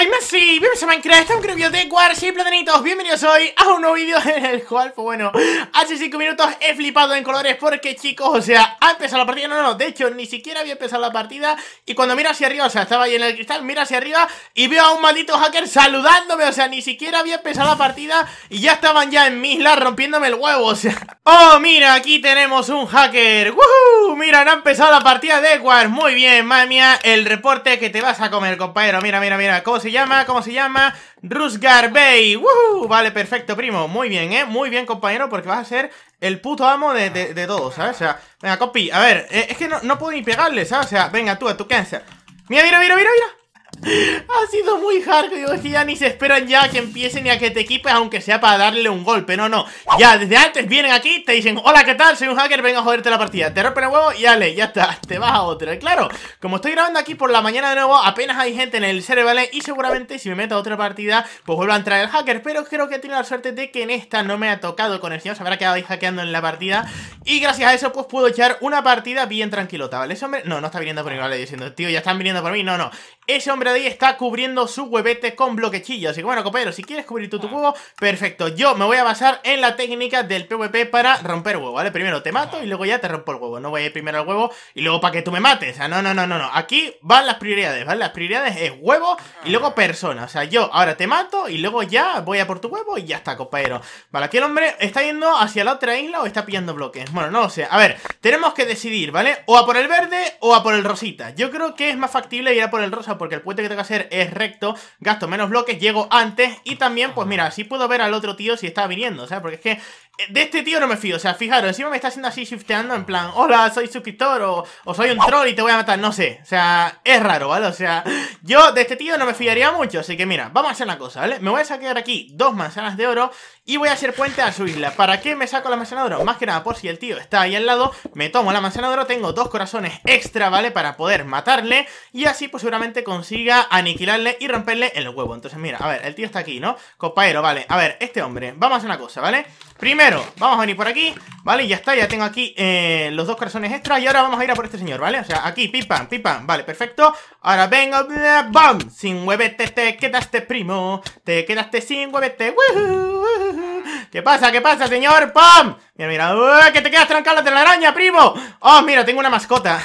¡Ay Messi, bienvenidos a Minecraft, es un video de Quarks y Platanitos Bienvenidos hoy a un nuevo vídeo en el cual, pues bueno, hace 5 minutos he flipado en colores porque chicos, o sea, ha empezado la partida, no, no, de hecho, ni siquiera había empezado la partida Y cuando mira hacia arriba, o sea, estaba ahí en el cristal, mira hacia arriba y veo a un maldito hacker saludándome O sea, ni siquiera había empezado la partida y ya estaban ya en mi isla rompiéndome el huevo, o sea Oh, mira, aquí tenemos un hacker, ¡Woohoo! Mira, no ha empezado la partida de War muy bien, madre el reporte que te vas a comer, compañero, mira, mira, mira, cómo llama? ¿Cómo se llama? Rusgar Bay. ¡Woo! Vale, perfecto, primo. Muy bien, ¿eh? Muy bien, compañero, porque vas a ser el puto amo de, de, de ¿sabes? O sea, venga, copy. A ver, eh, es que no, no puedo ni pegarle, ¿sabes? O sea, venga tú, a tu cáncer. Mira, mira, mira, mira, mira ha sido muy hard Digo, que ya ni se esperan ya que empiecen Ni a que te equipes, aunque sea para darle un golpe. No, no. Ya, desde antes vienen aquí, te dicen, hola, ¿qué tal? Soy un hacker, venga a joderte la partida. Te rompen el huevo y dale, ya está. Te vas a otra. claro, como estoy grabando aquí por la mañana de nuevo, apenas hay gente en el server, ¿vale? Y seguramente si me meto a otra partida, pues vuelvo a entrar el hacker. Pero creo que he tenido la suerte de que en esta no me ha tocado Con conexión. Se habrá quedado ahí hackeando en la partida. Y gracias a eso, pues puedo echar una partida bien tranquilota, ¿vale? hombre, no, no está viniendo por mí, ¿vale? Diciendo, tío, ya están viniendo por mí. No, no ese hombre de ahí está cubriendo su huevete con bloquechillo. Así que bueno, compañero, si quieres cubrir tú tu huevo, ah. perfecto. Yo me voy a basar en la técnica del PvP para romper huevo, ¿vale? Primero te mato y luego ya te rompo el huevo. No voy a ir primero al huevo y luego para que tú me mates. O sea, no, no, no, no, no. Aquí van las prioridades, ¿vale? Las prioridades es huevo y luego ah. persona. O sea, yo ahora te mato y luego ya voy a por tu huevo y ya está, compañero. Vale, aquí el hombre está yendo hacia la otra isla o está pillando bloques. Bueno, no lo sé. a ver, tenemos que decidir, ¿vale? O a por el verde o a por el rosita. Yo creo que es más factible ir a por el rosa porque el puente que tengo que hacer es recto, gasto menos bloques, llego antes y también, pues mira, si puedo ver al otro tío si está viniendo, o sea, porque es que de este tío no me fío, o sea, fijaros, encima me está haciendo así shifteando en plan, hola, soy suscriptor o, soy un troll y te voy a matar, no sé, o sea, es raro, ¿vale? O sea, yo de este tío no me fiaría mucho, así que mira, vamos a hacer una cosa, ¿vale? Me voy a sacar aquí dos manzanas de oro y voy a hacer puente a su isla. ¿Para qué me saco la manzana de oro? Más que nada por si el tío está ahí al lado, me tomo la manzana de oro, tengo dos corazones extra, ¿vale? Para poder matarle y así pues seguramente consiga aniquilarle y romperle el huevo. Entonces mira, a ver, el tío está aquí, ¿no? Compañero, vale, a ver, este hombre, vamos a hacer una cosa, ¿vale? Primero vamos a venir por aquí, ¿vale? ya está, ya tengo aquí eh, los dos corazones extras Y ahora vamos a ir a por este señor, ¿vale? O sea, aquí, pipam, pipam, vale, perfecto Ahora venga, ¡bam! Sin huevete te quedaste, primo Te quedaste sin huevete, ¿Qué pasa, qué pasa, señor? ¡Pam! Mira, mira, que te quedas trancado de la araña, primo Oh, mira, tengo una mascota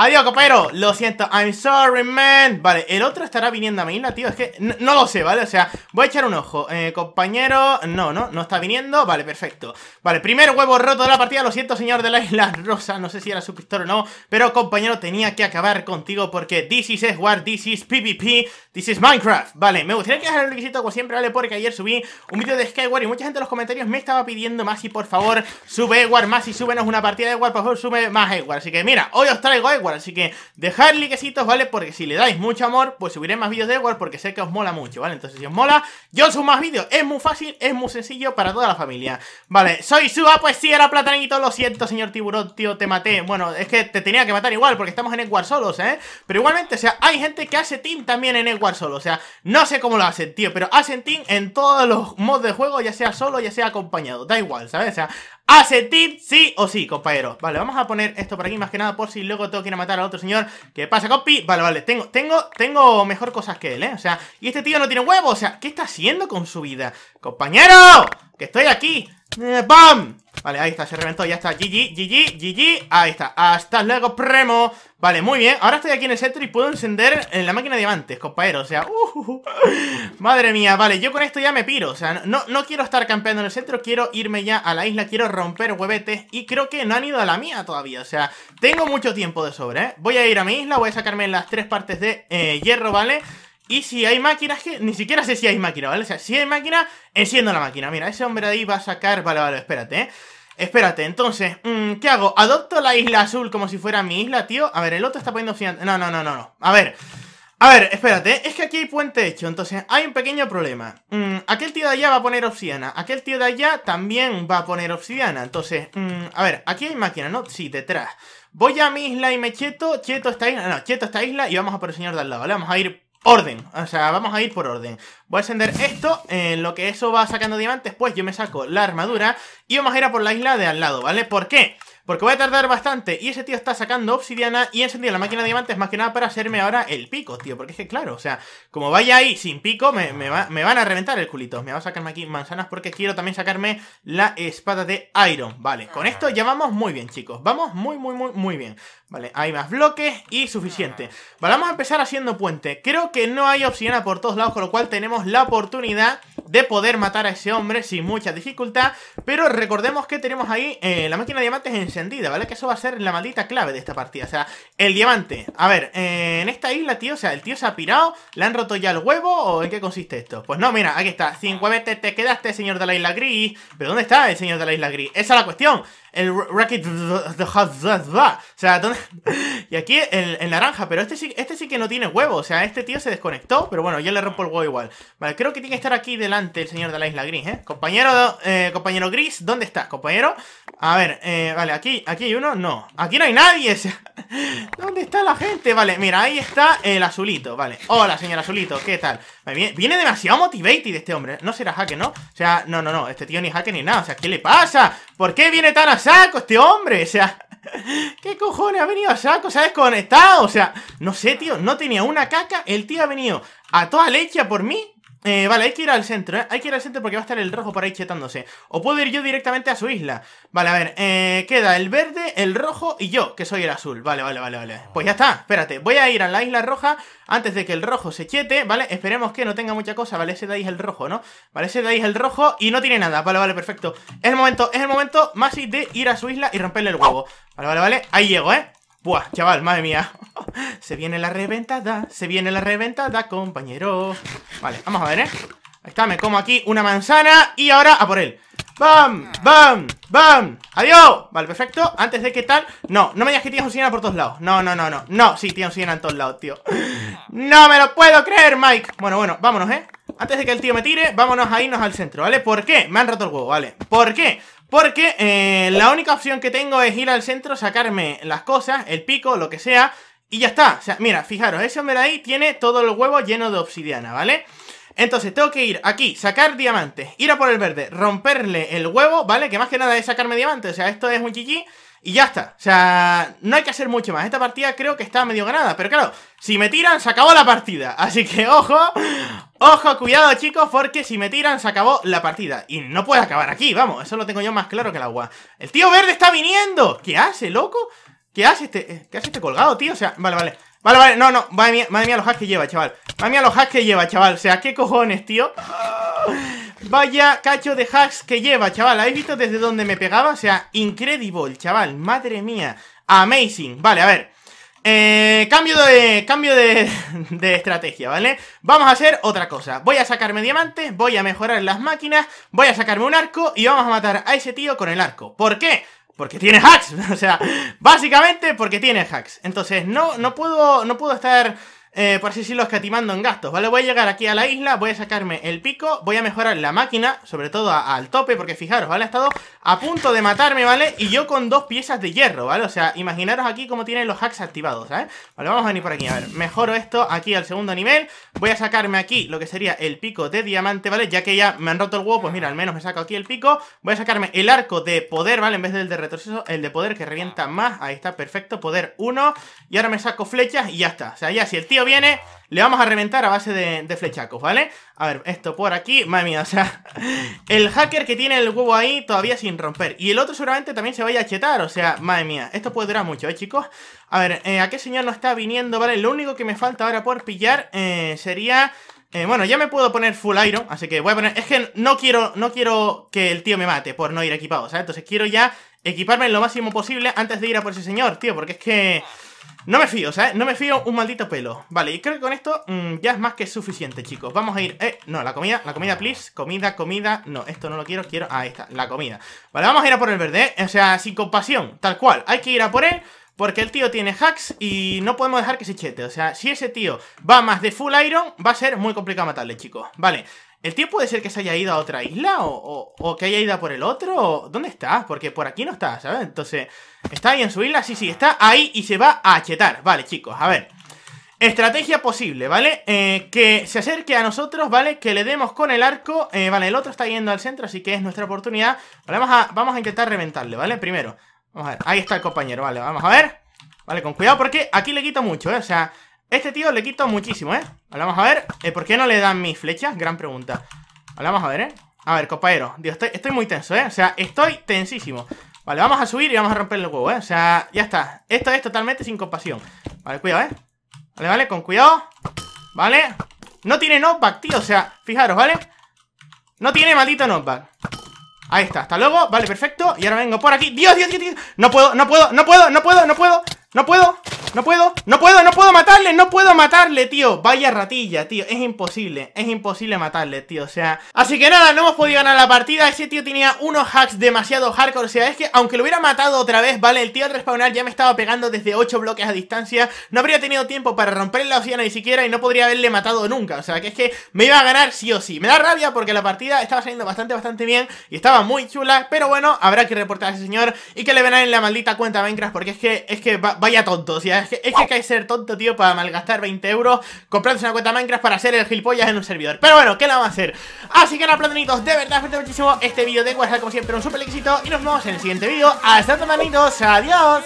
Adiós, compañero. Lo siento. I'm sorry, man. Vale, el otro estará viniendo a mi isla, tío. Es que no, lo sé, ¿vale? O sea, voy a echar un ojo. Eh, compañero. No, no, no está viniendo. Vale, perfecto. Vale, primer huevo roto de la partida. Lo siento, señor de la isla rosa. No sé si era su pistola o no. Pero, compañero, tenía que acabar contigo porque this is war this is PvP, this is Minecraft. Vale, me gustaría que dejar el requisito como siempre, ¿vale? Porque ayer subí un vídeo de Skyward y mucha gente en los comentarios me estaba pidiendo más y por favor, sube Edward más y súbenos una partida de Edward, por favor, sube más Edward. Así que mira, hoy os traigo Edward. Así que dejad likecitos, ¿vale? Porque si le dais mucho amor, pues subiré más vídeos de Edward porque sé que os mola mucho, ¿vale? Entonces si os mola, yo subo más vídeos. Es muy fácil, es muy sencillo para toda la familia. Vale, soy Suba, ah, pues sí, era platanito. Lo siento, señor tiburón, tío, te maté. Bueno, es que te tenía que matar igual porque estamos en Edward solos, ¿eh? Pero igualmente, o sea, hay gente que hace team también en Edward solo. O sea, no sé cómo lo hacen, tío, pero hacen team en todos los mods de juego, ya sea solo, ya sea acompañado. Da igual, ¿sabes? O sea, Hace tip, sí o sí, compañero Vale, vamos a poner esto por aquí más que nada por si luego tengo que ir a matar al otro señor ¿Qué pasa, copi Vale, vale, tengo, tengo, tengo mejor cosas que él, ¿eh? O sea, y este tío no tiene huevo, o sea, ¿qué está haciendo con su vida? ¡Compañero! ¡Que estoy aquí! Eh, ¡Bam! Vale, ahí está, se reventó, ya está GG, GG, GG, ahí está Hasta luego, premo Vale, muy bien, ahora estoy aquí en el centro y puedo encender la máquina de diamantes, compañero O sea, uh, uh, uh. madre mía, vale, yo con esto ya me piro O sea, no, no quiero estar campeando en el centro Quiero irme ya a la isla, quiero romper huevetes Y creo que no han ido a la mía todavía O sea, tengo mucho tiempo de sobre, ¿eh? Voy a ir a mi isla, voy a sacarme las tres partes de eh, hierro, ¿vale? vale y si hay máquinas que. Ni siquiera sé si hay máquina, ¿vale? O sea, si hay máquina, enciendo la máquina. Mira, ese hombre de ahí va a sacar. Vale, vale, espérate, ¿eh? Espérate, entonces, mm, ¿qué hago? ¿Adopto la isla azul como si fuera mi isla, tío? A ver, el otro está poniendo obsidiana... No, no, no, no, no. A ver. A ver, espérate, es que aquí hay puente hecho, entonces hay un pequeño problema. Mm, aquel tío de allá va a poner obsidiana, aquel tío de allá también va a poner obsidiana, entonces, mm, a ver, aquí hay máquina, ¿no? Sí, detrás. Voy a mi isla y me cheto, cheto esta isla, no, cheto esta isla y vamos a por el señor de al lado, ¿vale? Vamos a ir orden, o sea, vamos a ir por orden. Voy a encender esto, en lo que eso va sacando diamantes, pues yo me saco la armadura y vamos a ir a por la isla de al lado, ¿vale? ¿Por qué? Porque voy a tardar bastante. Y ese tío está sacando obsidiana y encendiendo la máquina de diamantes más que nada para hacerme ahora el pico, tío. Porque es que, claro, o sea, como vaya ahí sin pico, me, van a reventar el culito. Me va a sacarme aquí manzanas porque quiero también sacarme la espada de Iron. Vale, con esto ya vamos muy bien, chicos. Vamos muy, muy, muy, muy bien. Vale, hay más bloques y suficiente. Vale, vamos a empezar haciendo puente. Creo que no hay obsidiana por todos lados, con lo cual tenemos la oportunidad de poder matar a ese hombre sin mucha dificultad. Pero recordemos que tenemos ahí eh, la máquina de diamantes en ¿vale? Que eso va a ser la maldita clave de esta partida. O sea, el diamante. A ver, eh, en esta isla, tío, o sea, el tío se ha pirado, le han roto ya el huevo o en qué consiste esto. Pues no, mira, aquí está. Cinco veces te quedaste, señor de la isla gris. ¿Pero dónde está el señor de la isla gris? Esa es la cuestión el Racket... va O sea, y aquí el, naranja, pero este sí, este sí que no tiene huevo. O sea, este tío se desconectó, pero bueno, yo le rompo el huevo igual. Vale, creo que tiene que estar aquí delante el señor de la isla gris, ¿eh? Compañero, eh, compañero gris, ¿dónde está compañero? A ver, eh, vale, aquí, aquí hay uno, no. Aquí no hay nadie. ¿Dónde está la gente? Vale, mira, ahí está el azulito, vale. Hola, señor azulito, ¿qué tal? Viene, demasiado motivated este hombre. No será hacker, ¿no? O sea, no, no, no. Este tío ni hacker ni nada. O sea, ¿qué le pasa? ¿Por qué viene tan a saco este hombre? O sea, ¿qué cojones ha venido a saco? Se ha desconectado. O sea, no sé, tío. No tenía una caca. El tío ha venido a toda leche por mí. Eh, vale, hay que ir al centro, ¿eh? Hay que ir al centro porque va a estar el rojo por ahí chetándose. O puedo ir yo directamente a su isla. Vale, a ver, eh, queda el verde, el rojo y yo, que soy el azul. Vale, vale, vale, vale. Pues ya está, espérate. Voy a ir a la isla roja antes de que el rojo se chete, ¿vale? Esperemos que no tenga mucha cosa, ¿vale? Ese dais el rojo, ¿no? Vale, ese dais el rojo y no tiene nada. Vale, vale, perfecto. Es el momento, es el momento, Masi, de ir a su isla y romperle el huevo. Vale, vale, vale. Ahí llego, ¿eh? Buah, chaval, madre mía. se viene la reventada, se viene la reventada, compañero. Vale, vamos a ver, ¿eh? Ahí está, me como aquí una manzana y ahora a por él ¡Bam! ¡Bam! ¡Bam! ¡Adiós! Vale, perfecto, antes de que tal No, no me digas que tienes Siena por todos lados No, no, no, no, no, sí, tienes Siena en todos lados, tío ¡No me lo puedo creer, Mike! Bueno, bueno, vámonos, ¿eh? Antes de que el tío me tire, vámonos a irnos al centro, ¿vale? ¿Por qué? Me han roto el huevo, ¿vale? ¿Por qué? Porque eh, la única opción que tengo es ir al centro, sacarme las cosas, el pico, lo que sea y ya está. O sea, mira, fijaros, ese hombre ahí tiene todo el huevo lleno de obsidiana, ¿vale? Entonces tengo que ir aquí, sacar diamantes, ir a por el verde, romperle el huevo, ¿vale? Que más que nada es sacarme diamantes, o sea, esto es un GG y ya está. O sea, no hay que hacer mucho más. Esta partida creo que está medio ganada, pero claro, si me tiran se acabó la partida. Así que ojo, ojo, cuidado chicos, porque si me tiran se acabó la partida. Y no puede acabar aquí, vamos, eso lo tengo yo más claro que el agua. El tío verde está viniendo. ¿Qué hace, loco? ¿Qué hace este, eh, qué hace este colgado, tío? O sea, vale, vale. Vale, vale, no, no, madre mía, madre mía los hacks que lleva, chaval Madre mía los hacks que lleva, chaval, o sea, qué cojones, tío Vaya cacho de hacks que lleva, chaval ¿Habéis visto desde dónde me pegaba? O sea, incredible, chaval, madre mía Amazing, vale, a ver eh, cambio de cambio de, de, estrategia, ¿vale? Vamos a hacer otra cosa. Voy a sacarme diamantes, voy a mejorar las máquinas, voy a sacarme un arco y vamos a matar a ese tío con el arco. ¿Por qué? porque tiene hacks. o sea, básicamente porque tiene hacks. Entonces, no, no, puedo, no puedo estar eh, por así decirlo, escatimando en gastos, ¿vale? Voy a llegar aquí a la isla, voy a sacarme el pico, voy a mejorar la máquina, sobre todo al tope, porque fijaros, ¿vale? Ha estado a punto de matarme, ¿vale? Y yo con dos piezas de hierro, ¿vale? O sea, imaginaros aquí cómo tienen los hacks activados, ¿eh? Vale, vamos a venir por aquí, a ver, mejoro esto aquí al segundo nivel, voy a sacarme aquí lo que sería el pico de diamante, ¿vale? Ya que ya me han roto el huevo, pues mira, al menos me saco aquí el pico, voy a sacarme el arco de poder, ¿vale? En vez del de retroceso, el de poder que revienta más, ahí está, perfecto, poder 1, y ahora me saco flechas y ya está, o sea, ya si el tío viene, le vamos a reventar a base de, flechacos, ¿vale? A ver, esto por aquí, madre mía, o sea, el hacker que tiene el huevo ahí todavía sin romper. Y el otro seguramente también se vaya a chetar, o sea, madre mía, esto puede durar mucho, ¿eh, chicos? A ver, eh, ¿a qué señor no está viniendo, vale? Lo único que me falta ahora por pillar eh, sería... Eh, bueno, ya me puedo poner full iron, así que voy a poner... Es que no quiero, no quiero que el tío me mate por no ir equipado, ¿sabes? Entonces quiero ya equiparme lo máximo posible antes de ir a por ese señor, tío, porque es que... No me fío, ¿sabes? No me fío un maldito pelo. Vale, y creo que con esto mm, ya es más que suficiente, chicos. Vamos a ir... Eh, no, la comida, la comida, please. Comida, comida... No, esto no lo quiero, quiero... Ah, ahí está, la comida. Vale, vamos a ir a por el verde, ¿eh? O sea, sin compasión, tal cual. Hay que ir a por él... Porque el tío tiene hacks y no podemos dejar que se chete. O sea, si ese tío va más de full iron, va a ser muy complicado matarle, chicos. Vale. ¿El tío puede ser que se haya ido a otra isla? ¿O, que haya ido por el otro? ¿Dónde está? Porque por aquí no está, ¿sabes? Entonces, ¿está ahí en su isla? Sí, sí, está ahí y se va a chetar. Vale, chicos, a ver. Estrategia posible, ¿vale? Eh, que se acerque a nosotros, ¿vale? Que le demos con el arco. Eh, vale, el otro está yendo al centro, así que es nuestra oportunidad. vamos a intentar reventarle, ¿vale? Primero, Vamos a ver, ahí está el compañero, vale, vamos a ver Vale, con cuidado porque aquí le quito mucho, ¿eh? O sea, este tío le quito muchísimo, ¿eh? Vale, vamos a ver, ¿Eh? ¿por qué no le dan mis flechas? Gran pregunta Vale, vamos a ver, ¿eh? A ver, compañero, Dios, estoy, estoy muy tenso, ¿eh? O sea, estoy tensísimo Vale, vamos a subir y vamos a romper el huevo, ¿eh? O sea, ya está Esto es totalmente sin compasión Vale, cuidado, ¿eh? Vale, vale, con cuidado Vale No tiene knockback, tío, o sea, fijaros, ¿vale? No tiene maldito knockback Ahí está, hasta luego, vale, perfecto Y ahora vengo por aquí, Dios, Dios, Dios, Dios. No puedo, no puedo, no puedo, no puedo, no puedo No puedo no puedo, no puedo, no puedo matarle, no puedo matarle, tío Vaya ratilla, tío, es imposible Es imposible matarle, tío, o sea Así que nada, no hemos podido ganar la partida Ese tío tenía unos hacks demasiado hardcore O sea, es que aunque lo hubiera matado otra vez, vale El tío al respawnar ya me estaba pegando desde 8 bloques a distancia No habría tenido tiempo para romper la océana ni siquiera Y no podría haberle matado nunca O sea, que es que me iba a ganar sí o sí Me da rabia porque la partida estaba saliendo bastante, bastante bien Y estaba muy chula, pero bueno Habrá que reportar a ese señor y que le vengan en la maldita cuenta Minecraft Porque es que, es que vaya tonto, o sea es que, hay que ser tonto, tío, para malgastar 20 euros Comprándose una cuenta Minecraft para hacer el gilipollas en un servidor. Pero bueno, ¿qué le vamos a hacer? Así que nada, platonitos, de verdad, espero muchísimo este vídeo de WhatsApp, como siempre, un super éxito. Y nos vemos en el siguiente vídeo. Hasta luego, manitos. Adiós.